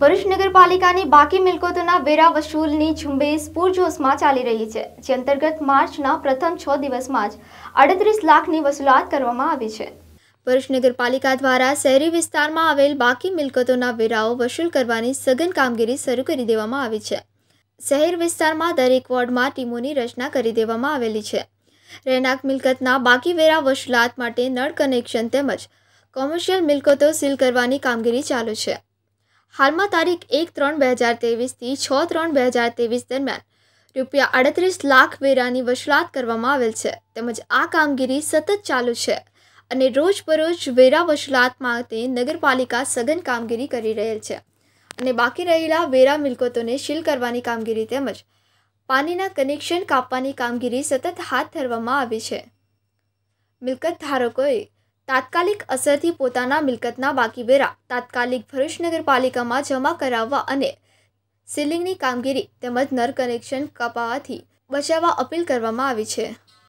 ભરૂચ નગરપાલિકાની બાકી મિલકતોના વેરા વસૂલની ઝુંબેશ પૂરજોશમાં ચાલી રહી છે જે અંતર્ગત માર્ચના પ્રથમ છ દિવસમાં જ અડત્રીસ લાખની વસૂલાત કરવામાં આવી છે ભરૂચ નગરપાલિકા દ્વારા શહેરી વિસ્તારમાં આવેલ બાકી મિલકતોના વેરાઓ વસૂલ કરવાની સઘન કામગીરી શરૂ કરી દેવામાં આવી છે શહેર વિસ્તારમાં દરેક વોર્ડમાં ટીમોની રચના કરી દેવામાં આવેલી છે રહેણાંક મિલકતના બાકી વેરા વસૂલાત માટે નળ કનેક્શન તેમજ કોમર્શિયલ મિલકતો સીલ કરવાની કામગીરી ચાલુ છે હાલમાં તારીખ એક ત્રણ બે હજાર તેવીસથી છ ત્રણ બે હજાર ત્રેવીસ દરમિયાન રૂપિયા આડત્રીસ લાખ વેરાની વસૂલાત કરવામાં આવેલ છે તેમજ આ કામગીરી સતત ચાલુ છે અને રોજબરોજ વેરા વસૂલાત માટે નગરપાલિકા સઘન કામગીરી કરી રહેલ છે અને બાકી રહેલા વેરા મિલકતોને શીલ કરવાની કામગીરી તેમજ પાણીના કનેક્શન કાપવાની કામગીરી સતત હાથ ધરવામાં આવી છે મિલકત ધારકોએ તાત્કાલિક અસરથી પોતાના મિલકતના બાકી વેરા તાત્કાલિક ભરૂચ નગરપાલિકામાં જમા કરાવવા અને સીલિંગની કામગીરી તેમજ નર કનેક્શન કપાવાથી બચાવવા અપીલ કરવામાં આવી છે